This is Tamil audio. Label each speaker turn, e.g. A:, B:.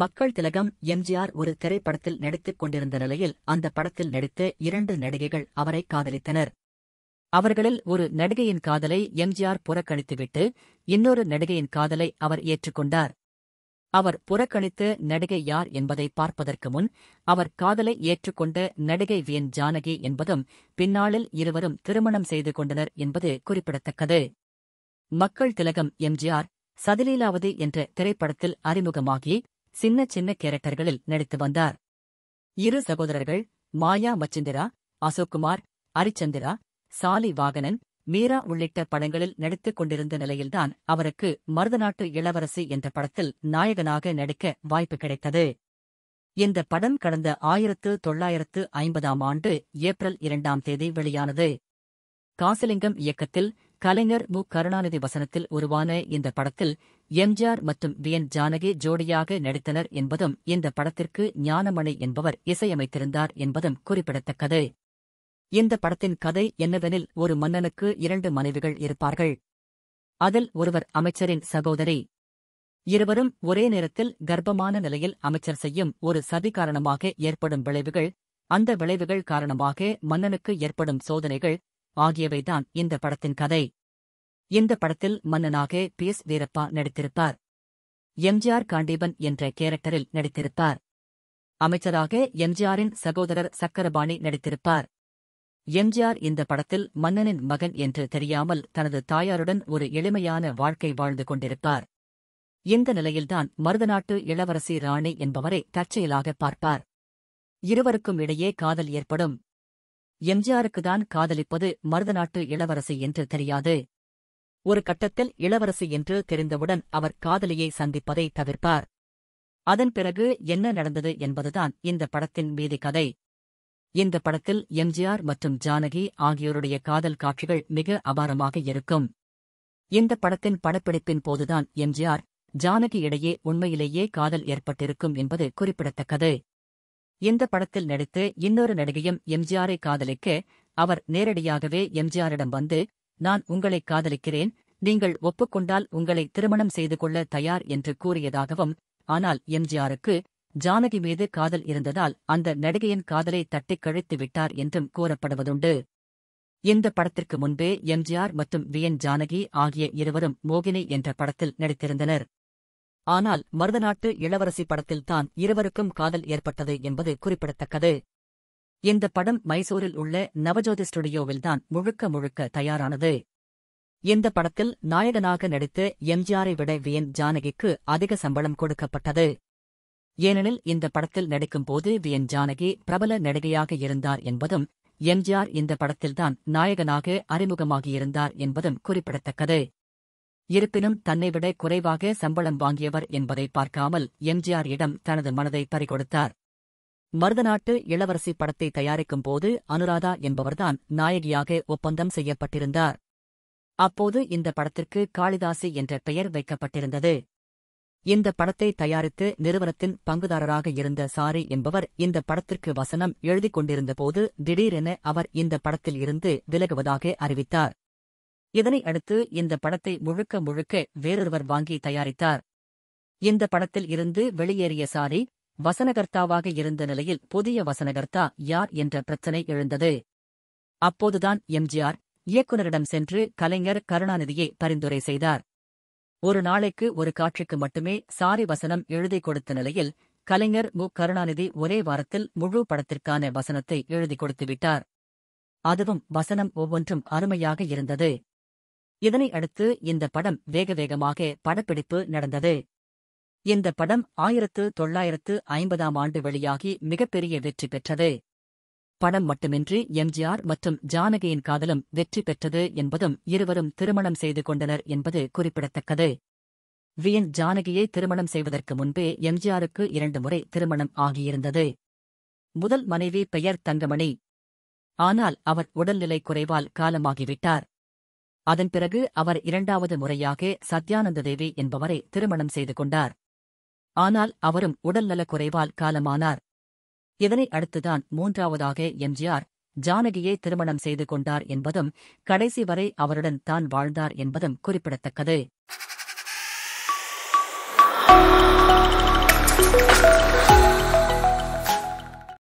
A: மக்கள் திலகம் எம்ஜிஆர் ஒரு திரைப்படத்தில் நடித்துக் கொண்டிருந்த நிலையில் அந்த படத்தில் நடித்த இரண்டு நடிகைகள் அவரை காதலித்தனர் அவர்களில் ஒரு நடிகையின் காதலை எம்ஜிஆர் புறக்கணித்துவிட்டு இன்னொரு நடிகையின் காதலை அவர் ஏற்றுக்கொண்டார் அவர் புறக்கணித்து நடிகை யார் என்பதை பார்ப்பதற்கு முன் அவர் காதலை ஏற்றுக்கொண்ட நடிகை வி என் ஜானகி என்பதும் பின்னாளில் இருவரும் திருமணம் செய்து கொண்டனர் என்பது குறிப்பிடத்தக்கது மக்கள் திலகம் எம்ஜிஆர் சதிலீலாவதி என்ற திரைப்படத்தில் அறிமுகமாகி சின்ன சின்ன கேரக்டர்களில் நடித்து வந்தார் இரு சகோதரர்கள் மாயா மச்சிந்திரா அசோக்குமார் அரிச்சந்திரா சாலி வாகனன் மீரா உள்ளிட்ட படங்களில் நடித்துக் கொண்டிருந்த நிலையில்தான் அவருக்கு மருதநாட்டு இளவரசி என்ற படத்தில் நாயகனாக நடிக்க வாய்ப்பு கிடைத்தது இந்த படம் கடந்த ஆயிரத்து தொள்ளாயிரத்து ஐம்பதாம் ஆண்டு ஏப்ரல் இரண்டாம் தேதி வெளியானது காசிலிங்கம் இயக்கத்தில் கலைஞர் மு கருணாநிதி வசனத்தில் உருவான இந்த படத்தில் எம்ஜிஆர் மற்றும் வி என் ஜானகி ஜோடியாக நடித்தனர் என்பதும் இந்த படத்திற்கு ஞானமணி என்பவர் இசையமைத்திருந்தார் என்பதும் குறிப்பிடத்தக்கது இந்த படத்தின் கதை என்னவெனில் ஒரு மன்னனுக்கு இரண்டு மனைவிகள் இருப்பார்கள் அதில் ஒருவர் அமைச்சரின் சகோதரி இருவரும் ஒரே நேரத்தில் கர்ப்பமான நிலையில் அமைச்சர் செய்யும் ஒரு சதி காரணமாக ஏற்படும் விளைவுகள் அந்த விளைவுகள் காரணமாக மன்னனுக்கு ஏற்படும் சோதனைகள் ஆகியவைதான் இந்த படத்தின் கதை இந்த படத்தில் மன்னனாக பி எஸ் வீரப்பா நடித்திருப்பார் எம்ஜிஆர் காண்டீபன் என்ற கேரக்டரில் நடித்திருப்பார் அமைச்சராக எம்ஜிஆரின் சகோதரர் சக்கரபாணி நடித்திருப்பார் எம்ஜிஆர் இந்த படத்தில் மன்னனின் மகன் என்று தெரியாமல் தனது தாயாருடன் ஒரு எளிமையான வாழ்க்கை வாழ்ந்து கொண்டிருப்பார் இந்த நிலையில்தான் மருதநாட்டு இளவரசி ராணி என்பவரை தற்செயலாக பார்ப்பார் இருவருக்கும் இடையே காதல் ஏற்படும் எம்ஜிஆருக்குதான் காதலிப்பது மருதநாட்டு இளவரசி என்று தெரியாது ஒரு கட்டத்தில் இளவரசி என்று தெரிந்தவுடன் அவர் காதலியை சந்திப்பதை தவிர்ப்பார் அதன் பிறகு என்ன நடந்தது என்பதுதான் இந்த படத்தின் மீதி கதை இந்த படத்தில் எம்ஜிஆர் மற்றும் ஜானகி ஆகியோருடைய காதல் காட்சிகள் மிக அபாரமாக இருக்கும் இந்த படத்தின் படப்பிடிப்பின் போதுதான் எம்ஜிஆர் ஜானகி இடையே உண்மையிலேயே காதல் ஏற்பட்டிருக்கும் என்பது குறிப்பிடத்தக்கது இந்த படத்தில் நடித்து இன்னொரு நடிகையும் எம்ஜிஆரை காதலிக்க அவர் நேரடியாகவே எம்ஜிஆரிடம் வந்து நான் உங்களை காதலிக்கிறேன் நீங்கள் ஒப்புக்கொண்டால் உங்களை திருமணம் செய்து கொள்ள தயார் என்று கூறியதாகவும் ஆனால் எம்ஜிஆருக்கு ஜானகி மீது காதல் இருந்ததால் அந்த நடிகையின் காதலை தட்டிக் கழித்து விட்டார் என்றும் கூறப்படுவதுண்டு இந்த படத்திற்கு முன்பே எம்ஜிஆர் மற்றும் வி என் ஜானகி ஆகிய இருவரும் மோகினி என்ற படத்தில் நடித்திருந்தனர் ஆனால் மருதநாட்டு இளவரசி படத்தில்தான் இருவருக்கும் காதல் ஏற்பட்டது என்பது குறிப்பிடத்தக்கது இந்த படம் மைசூரில் உள்ள நவஜோதி ஸ்டுடியோவில்தான் முழுக்க முழுக்க தயாரானது இந்த படத்தில் நாயகனாக நடித்து எம்ஜிஆரை விட வி என் ஜானகிக்கு அதிக சம்பளம் கொடுக்கப்பட்டது ஏனெனில் இந்த படத்தில் நடிக்கும்போது வி என் ஜானகி பிரபல நடிகையாக இருந்தார் என்பதும் எம்ஜிஆர் இந்த படத்தில்தான் நாயகனாக அறிமுகமாகியிருந்தார் என்பதும் குறிப்பிடத்தக்கது இருப்பினும் தன்னைவிட குறைவாக சம்பளம் வாங்கியவர் என்பதை பார்க்காமல் எம்ஜிஆர் இடம் தனது மனதை பறிகொடுத்தார் மருதநாட்டு இளவரசி படத்தை தயாரிக்கும் போது அனுராதா என்பவர்தான் நாயகியாக ஒப்பந்தம் செய்யப்பட்டிருந்தார் அப்போது இந்த படத்திற்கு காளிதாசி என்ற பெயர் வைக்கப்பட்டிருந்தது இந்த படத்தை தயாரித்து நிறுவனத்தின் பங்குதாரராக இருந்த சாரி என்பவர் இந்த படத்திற்கு வசனம் எழுதி கொண்டிருந்தபோது திடீரென அவர் இந்த படத்தில் இருந்து விலகுவதாக அறிவித்தார் இதனை அடுத்து இந்த படத்தை முழுக்க முழுக்க வேறொருவர் வாங்கி தயாரித்தார் இந்த படத்தில் இருந்து வெளியேறிய சாரி வசனகர்த்தாவாக இருந்த நிலையில் புதிய வசனகர்த்தா யார் என்ற பிரச்சனை எழுந்தது அப்போதுதான் எம்ஜிஆர் இயக்குநரிடம் சென்று கலைஞர் கருணாநிதியை பரிந்துரை செய்தார் ஒரு நாளைக்கு ஒரு காட்சிக்கு மட்டுமே சாரி வசனம் எழுதி கொடுத்த நிலையில் கலைஞர் மு கருணாநிதி ஒரே வாரத்தில் முழு படத்திற்கான வசனத்தை எழுதி கொடுத்துவிட்டார் அதுவும் வசனம் ஒவ்வொன்றும் அருமையாக இருந்தது இதனை அடுத்து இந்த படம் வேக வேகமாக படப்பிடிப்பு நடந்தது இந்த படம் ஆயிரத்து தொள்ளாயிரத்து ஐம்பதாம் ஆண்டு வெளியாகி மிகப்பெரிய வெற்றி பெற்றது படம் மட்டுமின்றி எம்ஜிஆர் மற்றும் ஜானகியின் காதலும் வெற்றி பெற்றது என்பதும் இருவரும் திருமணம் செய்து கொண்டனர் என்பது குறிப்பிடத்தக்கது விஎன் ஜானகியை திருமணம் செய்வதற்கு முன்பே எம்ஜிஆருக்கு இரண்டு முறை திருமணம் ஆகியிருந்தது முதல் மனைவி பெயர் தங்கமணி ஆனால் அவர் உடல்நிலை குறைவால் காலமாகிவிட்டார் அதன் பிறகு அவர் இரண்டாவது முறையாக சத்யானந்த தேவி என்பவரை திருமணம் செய்து கொண்டார் ஆனால் அவரும் உடல்நலக் குறைவால் காலமானார் இதனை அடுத்துதான் மூன்றாவதாக எம்ஜிஆர் ஜானகியை திருமணம் செய்து கொண்டார் என்பதும் கடைசி வரை அவருடன் தான் வாழ்ந்தார் என்பதும் குறிப்பிடத்தக்கது